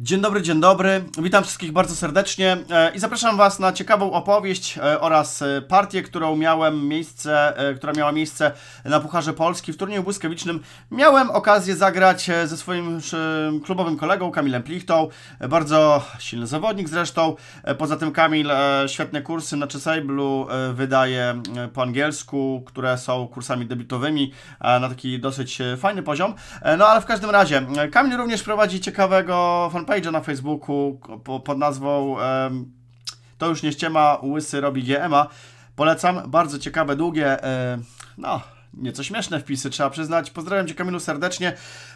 Dzień dobry, dzień dobry. Witam wszystkich bardzo serdecznie e, i zapraszam Was na ciekawą opowieść e, oraz e, partię, którą miałem miejsce, która miała miejsce na Pucharze Polski w turnieju błyskawicznym. Miałem okazję zagrać ze swoim klubowym kolegą Kamilem Plichtą, bardzo silny zawodnik zresztą. Poza tym Kamil świetne kursy na Chessable wydaje po angielsku, które są kursami debiutowymi na taki dosyć fajny poziom. No ale w każdym razie Kamil również prowadzi ciekawego fan fanpage'a na Facebooku pod nazwą To już nie ściema, łysy robi GMA. Polecam, bardzo ciekawe, długie, e, no nieco śmieszne wpisy, trzeba przyznać. Pozdrawiam Cię Kamilu serdecznie.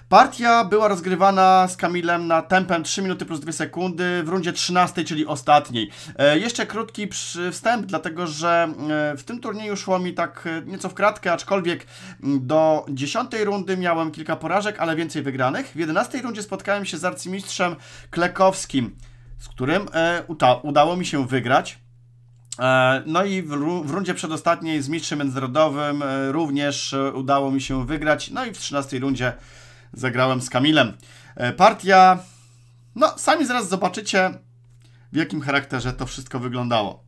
Partia była rozgrywana z Kamilem na tempem 3 minuty plus 2 sekundy w rundzie 13, czyli ostatniej. E, jeszcze krótki wstęp, dlatego że e, w tym turnieju szło mi tak e, nieco w kratkę, aczkolwiek mm, do 10 rundy miałem kilka porażek, ale więcej wygranych. W 11 rundzie spotkałem się z arcymistrzem Klekowskim, z którym e, udało mi się wygrać. E, no i w, rundzie przedostatniej z mistrzem międzynarodowym e, również e, udało mi się wygrać. No i w 13 rundzie zagrałem z Kamilem. Partia, no sami zaraz zobaczycie w jakim charakterze to wszystko wyglądało.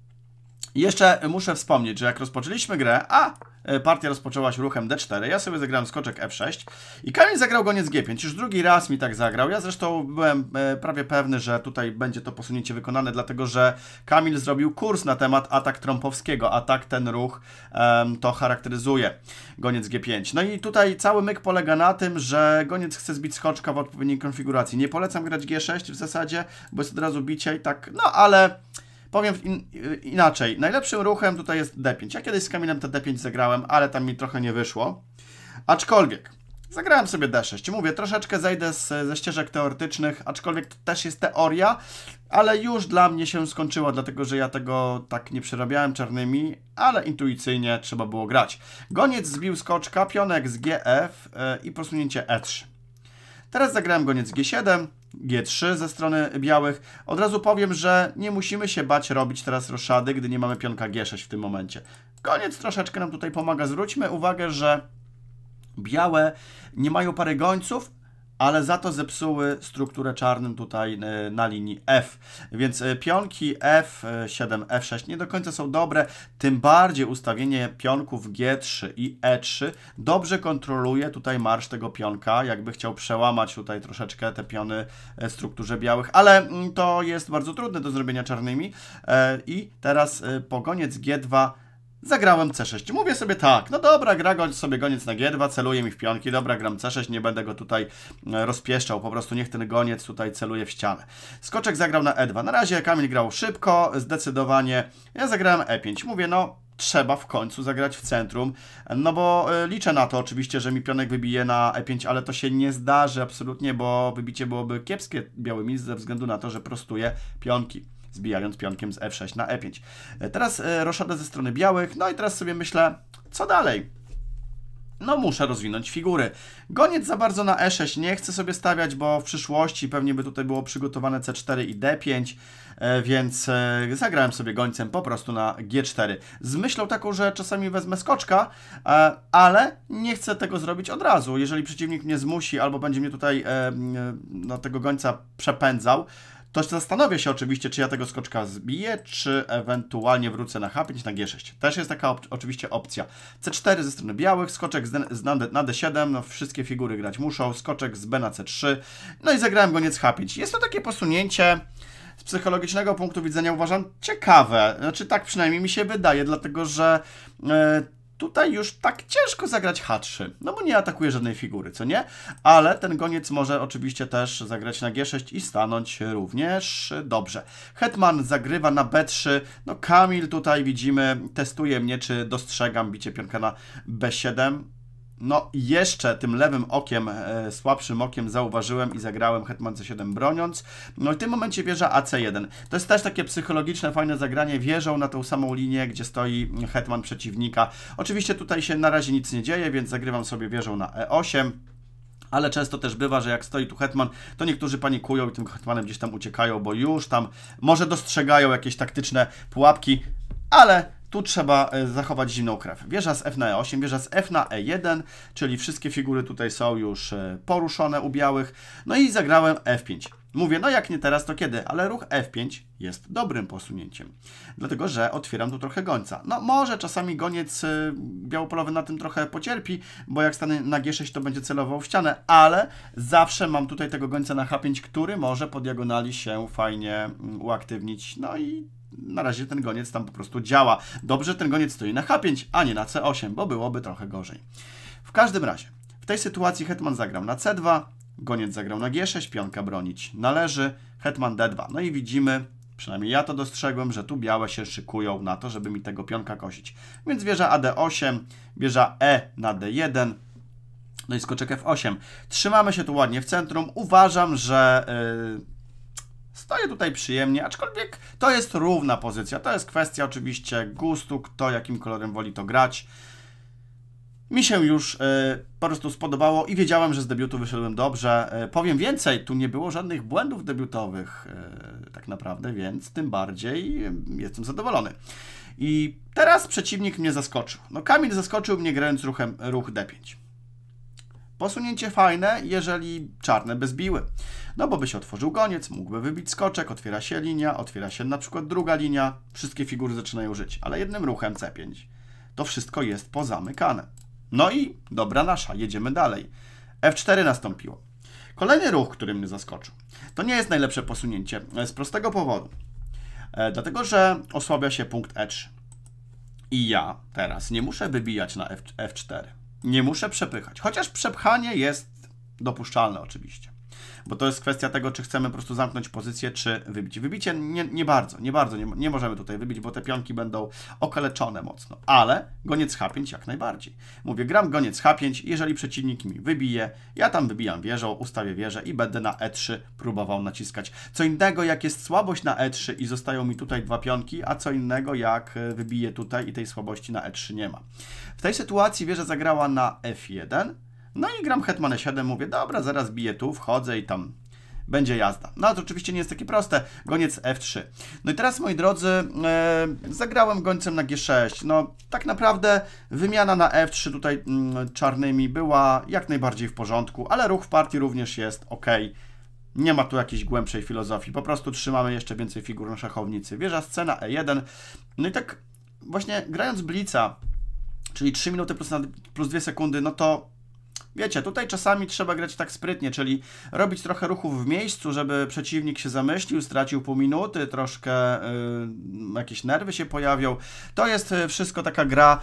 Jeszcze muszę wspomnieć, że jak rozpoczęliśmy grę, a E, Partia rozpoczęła się ruchem D4. Ja sobie zagrałem skoczek F6 i Kamil zagrał goniec G5. Już drugi raz mi tak zagrał. Ja zresztą byłem e, prawie pewny, że tutaj będzie to posunięcie wykonane, dlatego że Kamil zrobił kurs na temat atak trąpowskiego, a tak ten ruch um, to charakteryzuje. Goniec G5. No i tutaj cały myk polega na tym, że goniec chce zbić skoczka w odpowiedniej konfiguracji. Nie polecam grać G6 w zasadzie, bo jest od razu bicie i tak, no ale... Powiem in, y, inaczej. Najlepszym ruchem tutaj jest D5. Ja kiedyś z Kamilem te D5 zagrałem, ale tam mi trochę nie wyszło. Aczkolwiek zagrałem sobie D6. Mówię, troszeczkę zejdę z, ze ścieżek teoretycznych, aczkolwiek to też jest teoria, ale już dla mnie się skończyło, dlatego że ja tego tak nie przerabiałem czarnymi, ale intuicyjnie trzeba było grać. Goniec zbił skoczka, pionek z GF yy, i posunięcie E3. Teraz zagrałem goniec G7, G3 ze strony białych. Od razu powiem, że nie musimy się bać robić teraz roszady, gdy nie mamy pionka G6 w tym momencie. Koniec troszeczkę nam tutaj pomaga. Zwróćmy uwagę, że białe nie mają pary gońców, ale za to zepsuły strukturę czarnym tutaj e, na linii F. Więc e, pionki F7, e, F6 nie do końca są dobre, tym bardziej ustawienie pionków G3 i E3 dobrze kontroluje tutaj marsz tego pionka, jakby chciał przełamać tutaj troszeczkę te piony w strukturze białych, ale mm, to jest bardzo trudne do zrobienia czarnymi. I teraz pogoniec G2 Zagrałem C6. Mówię sobie tak, no dobra, gra go, sobie goniec na G2, Celuję mi w pionki, dobra, gram C6, nie będę go tutaj e, rozpieszczał, po prostu niech ten goniec tutaj celuje w ścianę. Skoczek zagrał na E2. Na razie Kamil grał szybko, zdecydowanie. Ja zagrałem E5. Mówię, no trzeba w końcu zagrać w centrum, no bo e, liczę na to oczywiście, że mi pionek wybije na e5, ale to się nie zdarzy absolutnie, bo wybicie byłoby kiepskie białymi ze względu na to, że prostuje pionki zbijając pionkiem z f6 na e5. E, teraz e, roszada ze strony białych, no i teraz sobie myślę, co dalej? No muszę rozwinąć figury. Goniec za bardzo na e6 nie chcę sobie stawiać, bo w przyszłości pewnie by tutaj było przygotowane c4 i d5, e, więc zagrałem sobie gońcem po prostu na g4. Z myślą taką, że czasami wezmę skoczka, ale nie chcę tego zrobić od razu. Jeżeli przeciwnik mnie zmusi albo będzie mnie tutaj no, tego gońca przepędzał, to zastanowię się oczywiście, czy ja tego skoczka zbiję, czy ewentualnie wrócę na H5, na G6. Też jest taka op oczywiście opcja. C4 ze strony białych, skoczek z na, D, na D7, no wszystkie figury grać muszą, skoczek z B na C3, no i zagrałem goniec H5. Jest to takie posunięcie z psychologicznego punktu widzenia uważam ciekawe. Znaczy tak przynajmniej mi się wydaje, dlatego że... Yy, tutaj już tak ciężko zagrać H3, no bo nie atakuje żadnej figury, co nie? Ale ten goniec może oczywiście też zagrać na G6 i stanąć również dobrze. Hetman zagrywa na B3, no Kamil tutaj widzimy, testuje mnie, czy dostrzegam bicie pionka na B7. No jeszcze tym lewym okiem, e, słabszym okiem zauważyłem i zagrałem Hetman C7 broniąc. No i w tym momencie wieża AC1. To jest też takie psychologiczne, fajne zagranie wieżą na tą samą linię, gdzie stoi Hetman przeciwnika. Oczywiście tutaj się na razie nic nie dzieje, więc zagrywam sobie wieżą na E8 ale często też bywa, że jak stoi tu hetman, to niektórzy panikują i tym hetmanem gdzieś tam uciekają, bo już tam może dostrzegają jakieś taktyczne pułapki, ale tu trzeba e, zachować zimną krew. Wieża z F na E8, wieża z F na E1, czyli wszystkie figury tutaj są już e, poruszone u białych. No i zagrałem F5. Mówię, no jak nie teraz, to kiedy? Ale ruch F5 jest dobrym posunięciem. Dlatego, że otwieram tu trochę gońca. No może czasami goniec e, białopolowy na tym trochę pocierpi, bo jak stanę na G6, to będzie celował w ścianę, ale zawsze mam tutaj tego gońca na H5, który może po diagonali się fajnie mm, uaktywnić. No i na razie ten goniec tam po prostu działa. Dobrze, ten goniec stoi na H5, a nie na C8, bo byłoby trochę gorzej. W każdym razie, w tej sytuacji hetman zagrał na C2, goniec zagrał na G6, pionka bronić należy, hetman D2. No i widzimy, przynajmniej ja to dostrzegłem, że tu białe się szykują na to, żeby mi tego pionka kosić. Więc wieża AD8, wieża E na D1, no i skoczek F8. Trzymamy się tu ładnie w centrum. Uważam, że... Yy, Stoję tutaj przyjemnie, aczkolwiek to jest równa pozycja. To jest kwestia oczywiście gustu, kto jakim kolorem woli to grać. Mi się już e, po prostu spodobało i wiedziałem, że z debiutu wyszedłem dobrze. E, powiem więcej, tu nie było żadnych błędów debiutowych e, tak naprawdę, więc tym bardziej jestem zadowolony. I teraz przeciwnik mnie zaskoczył. No Kamil zaskoczył mnie grając ruchem, ruch D5. Posunięcie fajne, jeżeli czarne by zbiły. No bo by się otworzył goniec, mógłby wybić skoczek, otwiera się linia, otwiera się na przykład druga linia, wszystkie figury zaczynają żyć, ale jednym ruchem C5. To wszystko jest pozamykane. No i dobra nasza, jedziemy dalej. F4 nastąpiło. Kolejny ruch, który mnie zaskoczył. To nie jest najlepsze posunięcie, e, z prostego powodu. E, dlatego, że osłabia się punkt E3. I ja teraz nie muszę wybijać na F4 nie muszę przepychać. Chociaż przepchanie jest dopuszczalne oczywiście. Bo to jest kwestia tego, czy chcemy po prostu zamknąć pozycję, czy wybić. Wybicie nie, nie bardzo, nie bardzo, nie, nie możemy tutaj wybić, bo te pionki będą okaleczone mocno. Ale goniec H5 jak najbardziej. Mówię, gram goniec H5, jeżeli przeciwnik mi wybije, ja tam wybijam wieżą, ustawię wieżę i będę na E3 próbował naciskać. Co innego, jak jest słabość na E3 i zostają mi tutaj dwa pionki, a co innego, jak e, wybije tutaj i tej słabości na E3 nie ma. W tej sytuacji wieża zagrała na F1, no i gram Hetman 7 mówię, dobra, zaraz biję tu, wchodzę i tam będzie jazda. No ale to oczywiście nie jest takie proste. Goniec F3. No i teraz, moi drodzy, e, zagrałem gońcem na G6. No tak naprawdę wymiana na F3 tutaj mm, czarnymi była jak najbardziej w porządku, ale ruch w partii również jest ok. Nie ma tu jakiejś głębszej filozofii. Po prostu trzymamy jeszcze więcej figur na szachownicy. Wieża scena E1. No i tak właśnie grając Blica, czyli 3 minuty plus, na, plus 2 sekundy, no to Wiecie, tutaj czasami trzeba grać tak sprytnie, czyli robić trochę ruchów w miejscu, żeby przeciwnik się zamyślił, stracił pół minuty, troszkę y, jakieś nerwy się pojawią. To jest y, wszystko taka gra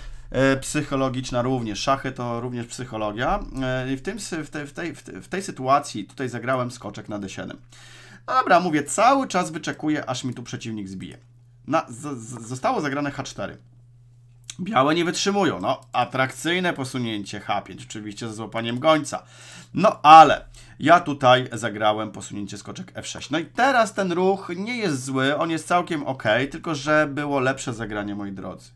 y, psychologiczna również. Szachy to również psychologia. Y, I w, tym, w, te, w, tej, w tej sytuacji tutaj zagrałem skoczek na D7. No dobra, mówię, cały czas wyczekuję, aż mi tu przeciwnik zbije. Na, z, z, zostało zagrane H4. Białe nie wytrzymują. No, atrakcyjne posunięcie H5, oczywiście ze złapaniem gońca. No, ale ja tutaj zagrałem posunięcie skoczek F6. No i teraz ten ruch nie jest zły, on jest całkiem ok, tylko że było lepsze zagranie, moi drodzy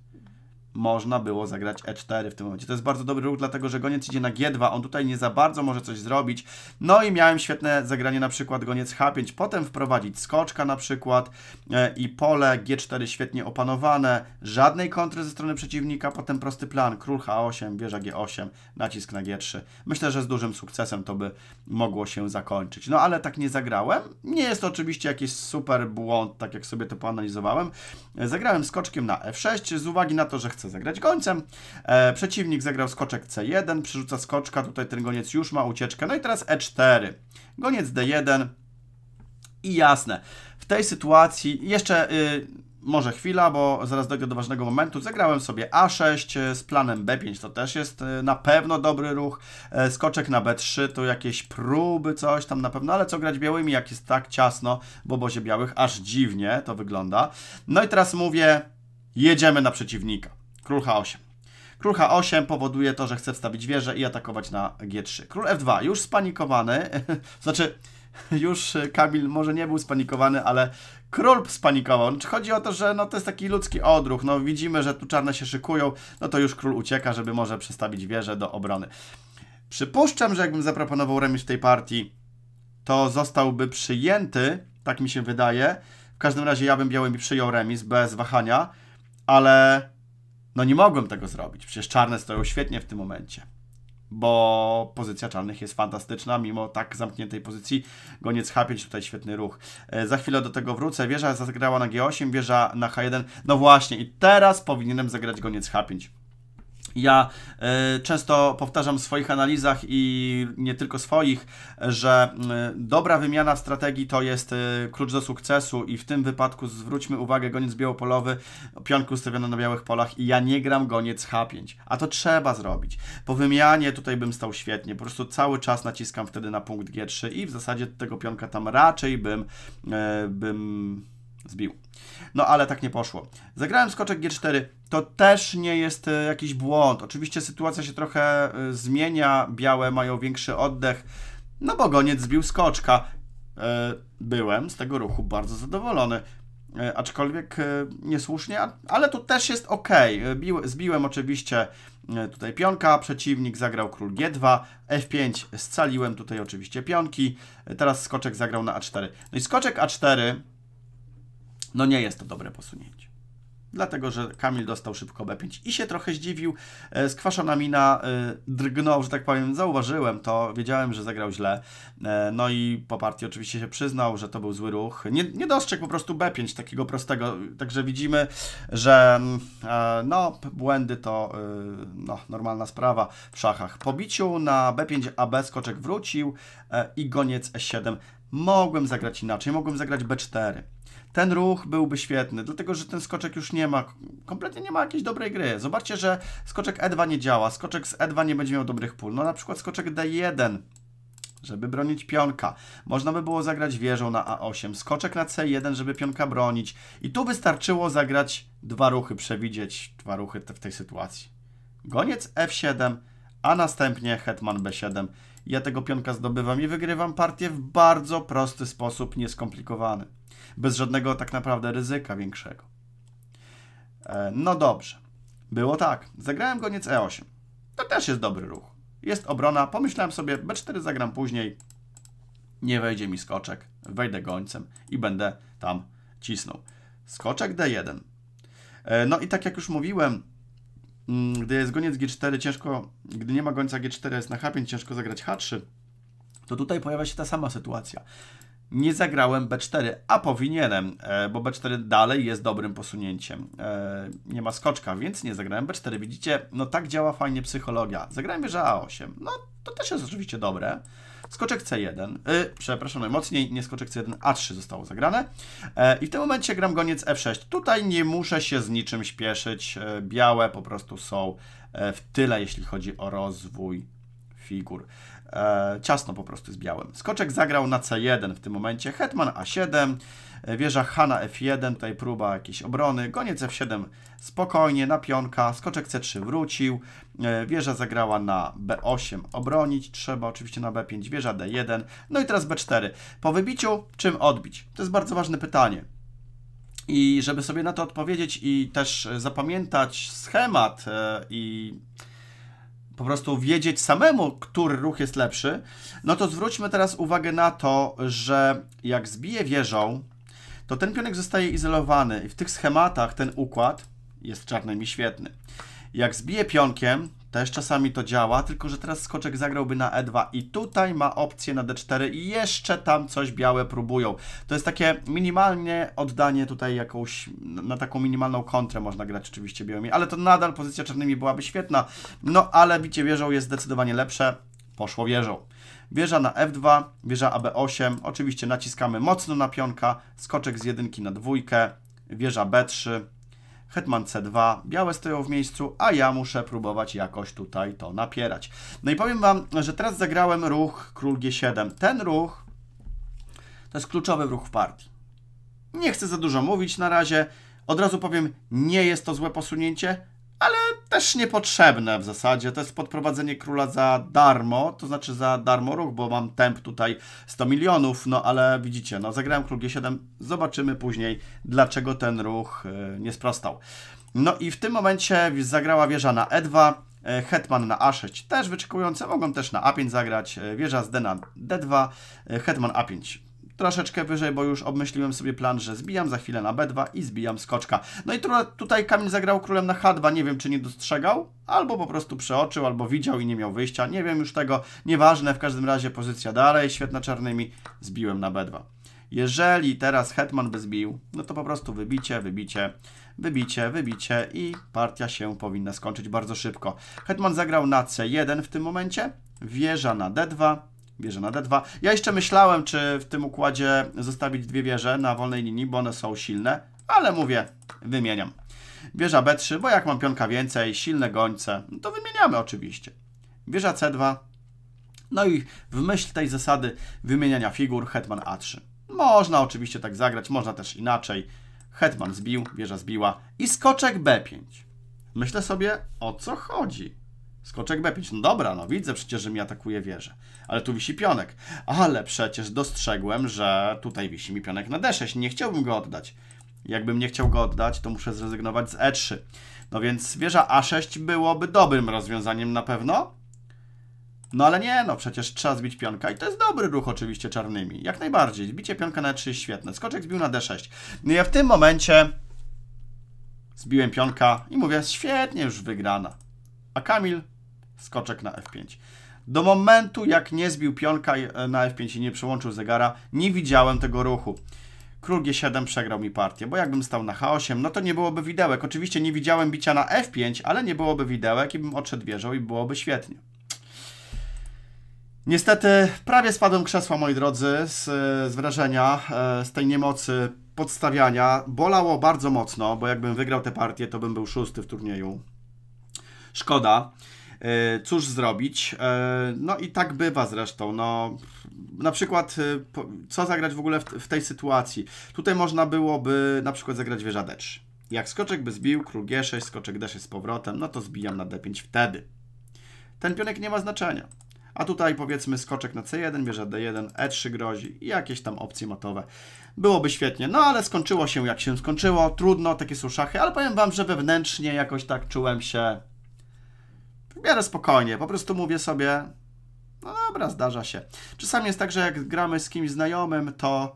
można było zagrać E4 w tym momencie. To jest bardzo dobry ruch, dlatego że goniec idzie na G2, on tutaj nie za bardzo może coś zrobić. No i miałem świetne zagranie na przykład goniec H5, potem wprowadzić skoczka na przykład e, i pole G4 świetnie opanowane, żadnej kontry ze strony przeciwnika, potem prosty plan, król H8, wieża G8, nacisk na G3. Myślę, że z dużym sukcesem to by mogło się zakończyć. No ale tak nie zagrałem. Nie jest to oczywiście jakiś super błąd, tak jak sobie to poanalizowałem. E, zagrałem skoczkiem na F6 z uwagi na to, że chcę chce zagrać końcem. E, przeciwnik zagrał skoczek C1, przerzuca skoczka, tutaj ten goniec już ma ucieczkę. No i teraz E4, goniec D1 i jasne. W tej sytuacji jeszcze... Y, może chwila, bo zaraz dojdę do ważnego momentu. Zagrałem sobie A6 e, z planem B5, to też jest e, na pewno dobry ruch. E, skoczek na B3 to jakieś próby, coś tam na pewno, ale co grać białymi, jak jest tak ciasno w obozie białych, aż dziwnie to wygląda. No i teraz mówię, jedziemy na przeciwnika. Król H8. Król H8 powoduje to, że chce wstawić wieżę i atakować na G3. Król F2 już spanikowany, znaczy już Kamil może nie był spanikowany, ale król spanikował. Chodzi o to, że no, to jest taki ludzki odruch. No, widzimy, że tu czarne się szykują, no to już król ucieka, żeby może przestawić wieżę do obrony. Przypuszczam, że jakbym zaproponował remis w tej partii, to zostałby przyjęty, tak mi się wydaje. W każdym razie ja bym białymi przyjął remis bez wahania, ale no nie mogłem tego zrobić. Przecież czarne stoją świetnie w tym momencie. Bo pozycja czarnych jest fantastyczna, mimo tak zamkniętej pozycji. Goniec H5, tutaj świetny ruch. E, za chwilę do tego wrócę. Wieża zagrała na G8, wieża na H1. No właśnie, i teraz powinienem zagrać goniec H5. Ja e, często powtarzam w swoich analizach i nie tylko swoich, że e, dobra wymiana strategii to jest e, klucz do sukcesu i w tym wypadku zwróćmy uwagę goniec białopolowy, pionki ustawione na białych polach i ja nie gram goniec H5, a to trzeba zrobić. Po wymianie tutaj bym stał świetnie, po prostu cały czas naciskam wtedy na punkt G3 i w zasadzie tego pionka tam raczej bym, bym zbił. No ale tak nie poszło. Zagrałem skoczek G4. To też nie jest e, jakiś błąd. Oczywiście sytuacja się trochę e, zmienia. Białe mają większy oddech. No bo goniec zbił skoczka. E, byłem z tego ruchu bardzo zadowolony. Aczkolwiek niesłusznie, ale tu też jest ok. Zbiłem oczywiście tutaj pionka, przeciwnik zagrał król G2, F5, scaliłem tutaj oczywiście pionki, teraz skoczek zagrał na A4. No i skoczek A4 no nie jest to dobre posunięcie. Dlatego, że Kamil dostał szybko B5 i się trochę zdziwił. E, skwaszona mina e, drgnął, że tak powiem, zauważyłem to, wiedziałem, że zagrał źle. E, no i po partii oczywiście się przyznał, że to był zły ruch. Nie, nie dostrzegł po prostu B5 takiego prostego, także widzimy, że mm, no, błędy to no, normalna sprawa w szachach. Po biciu na B5 AB skoczek wrócił i goniec E7. Mogłem zagrać inaczej, mogłem zagrać B4 ten ruch byłby świetny, dlatego że ten skoczek już nie ma, kompletnie nie ma jakiejś dobrej gry. Zobaczcie, że skoczek E2 nie działa, skoczek z E2 nie będzie miał dobrych pól. No na przykład skoczek D1 żeby bronić pionka. Można by było zagrać wieżą na A8, skoczek na C1, żeby pionka bronić. I tu wystarczyło zagrać dwa ruchy, przewidzieć dwa ruchy w tej sytuacji. Goniec F7, a następnie hetman B7. Ja tego pionka zdobywam i wygrywam partię w bardzo prosty sposób, nieskomplikowany. Bez żadnego tak naprawdę ryzyka większego. E, no dobrze. Było tak. Zagrałem goniec E8. To też jest dobry ruch. Jest obrona. Pomyślałem sobie, B4 zagram później. Nie wejdzie mi skoczek. Wejdę gońcem i będę tam cisnął. Skoczek D1. E, no i tak jak już mówiłem, mm, gdy jest goniec G4, ciężko, gdy nie ma gońca G4, jest na H5, ciężko zagrać H3, to tutaj pojawia się ta sama sytuacja nie zagrałem B4, a powinienem, e, bo B4 dalej jest dobrym posunięciem. E, nie ma skoczka, więc nie zagrałem B4. Widzicie, no tak działa fajnie psychologia. Zagrałem że A8, no to też jest oczywiście dobre. Skoczek C1, e, przepraszam najmocniej, nie skoczek C1, A3 zostało zagrane. I w tym momencie gram goniec F6. Tutaj nie muszę się z niczym śpieszyć. Białe po prostu są w tyle, jeśli chodzi o rozwój figur e, ciasno po prostu z białym. Skoczek zagrał na C1 w tym momencie, hetman A7, e, wieża Hana F1, tutaj próba jakiejś obrony, goniec F7 spokojnie, na pionka, skoczek C3 wrócił, e, wieża zagrała na B8, obronić trzeba oczywiście na B5, wieża D1, no i teraz B4. Po wybiciu czym odbić? To jest bardzo ważne pytanie. I żeby sobie na to odpowiedzieć i też zapamiętać schemat e, i po prostu wiedzieć samemu, który ruch jest lepszy, no to zwróćmy teraz uwagę na to, że jak zbije wieżą, to ten pionek zostaje izolowany i w tych schematach ten układ jest czarnym i świetny. Jak zbije pionkiem, też czasami to działa, tylko że teraz skoczek zagrałby na E2 i tutaj ma opcję na D4 i jeszcze tam coś białe próbują. To jest takie minimalnie oddanie tutaj jakąś, na taką minimalną kontrę można grać oczywiście białymi, ale to nadal pozycja czarnymi byłaby świetna. No ale bicie wieżą jest zdecydowanie lepsze, poszło wieżą. Wieża na F2, wieża AB8, oczywiście naciskamy mocno na pionka, skoczek z jedynki na dwójkę, wieża B3, hetman c2, białe stoją w miejscu, a ja muszę próbować jakoś tutaj to napierać. No i powiem Wam, że teraz zagrałem ruch król g7. Ten ruch to jest kluczowy ruch w partii. Nie chcę za dużo mówić na razie. Od razu powiem, nie jest to złe posunięcie, też niepotrzebne w zasadzie. To jest podprowadzenie króla za darmo, to znaczy za darmo ruch, bo mam temp tutaj 100 milionów, no ale widzicie, no zagrałem król G7, zobaczymy później, dlaczego ten ruch e, nie sprostał. No i w tym momencie zagrała wieża na E2, e, Hetman na A6 też wyczekujące, mogą też na A5 zagrać, e, wieża z D na D2, Hetman A5 troszeczkę wyżej, bo już obmyśliłem sobie plan, że zbijam za chwilę na B2 i zbijam skoczka. No i tutaj Kamil zagrał królem na H2, nie wiem czy nie dostrzegał, albo po prostu przeoczył, albo widział i nie miał wyjścia, nie wiem już tego, nieważne, w każdym razie pozycja dalej, świetna czarnymi, zbiłem na B2. Jeżeli teraz hetman by zbił, no to po prostu wybicie, wybicie, wybicie, wybicie i partia się powinna skończyć bardzo szybko. Hetman zagrał na C1 w tym momencie, wieża na D2, wieżę na D2. Ja jeszcze myślałem, czy w tym układzie zostawić dwie wieże na wolnej linii, bo one są silne, ale mówię, wymieniam. Wieża B3, bo jak mam pionka więcej, silne gońce, no to wymieniamy oczywiście. Wieża C2, no i w myśl tej zasady wymieniania figur hetman A3. Można oczywiście tak zagrać, można też inaczej. Hetman zbił, wieża zbiła i skoczek B5. Myślę sobie, o co chodzi. Skoczek B5. No dobra, no widzę przecież, że mi atakuje wieżę. Ale tu wisi pionek. Ale przecież dostrzegłem, że tutaj wisi mi pionek na D6. Nie chciałbym go oddać. Jakbym nie chciał go oddać, to muszę zrezygnować z E3. No więc wieża A6 byłoby dobrym rozwiązaniem na pewno. No ale nie, no przecież trzeba zbić pionka i to jest dobry ruch oczywiście czarnymi. Jak najbardziej. Zbicie pionka na E3 jest świetne. Skoczek zbił na D6. No ja w tym momencie zbiłem pionka i mówię, świetnie, już wygrana. A Kamil skoczek na F5. Do momentu, jak nie zbił pionka e, na F5 i nie przełączył zegara, nie widziałem tego ruchu. Król G7 przegrał mi partię, bo jakbym stał na H8, no to nie byłoby widełek. Oczywiście nie widziałem bicia na F5, ale nie byłoby widełek i bym odszedł wieżą i byłoby świetnie. Niestety prawie spadłem krzesła, moi drodzy, z, z wrażenia, e, z tej niemocy podstawiania. Bolało bardzo mocno, bo jakbym wygrał tę partię, to bym był szósty w turnieju. Szkoda. E, cóż zrobić? E, no i tak bywa zresztą. No, na przykład, e, co zagrać w ogóle w, tej sytuacji? Tutaj można byłoby na przykład zagrać wieża D3. Jak skoczek by zbił, król G6, skoczek D6 z powrotem, no to zbijam na D5 wtedy. Ten pionek nie ma znaczenia. A tutaj powiedzmy skoczek na C1, wieża D1, E3 grozi i jakieś tam opcje matowe. Byłoby świetnie, no ale skończyło się jak się skończyło, trudno, takie są szachy, ale powiem Wam, że wewnętrznie jakoś tak czułem się w miarę spokojnie, po prostu mówię sobie, no dobra, zdarza się. Czasami jest tak, że jak gramy z kimś znajomym, to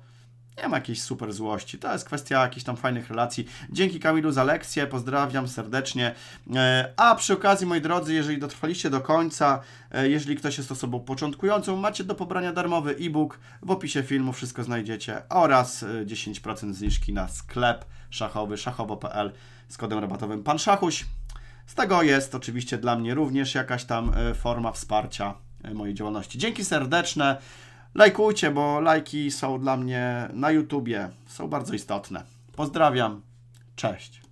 nie ma jakiejś super złości. To jest kwestia jakichś tam fajnych relacji. Dzięki Kamilu za lekcję, pozdrawiam serdecznie. E, a przy okazji, moi drodzy, jeżeli dotrwaliście do końca, e, jeżeli ktoś jest osobą początkującą, macie do pobrania darmowy e-book. W opisie filmu wszystko znajdziecie oraz 10% e, zniżki na sklep szachowy szachowo.pl z kodem rabatowym Pan Szachuś. Z tego jest oczywiście dla mnie również jakaś tam e, forma wsparcia e, mojej działalności. Dzięki serdeczne. Lajkujcie, bo lajki są dla mnie na YouTubie, są bardzo istotne. Pozdrawiam. Cześć.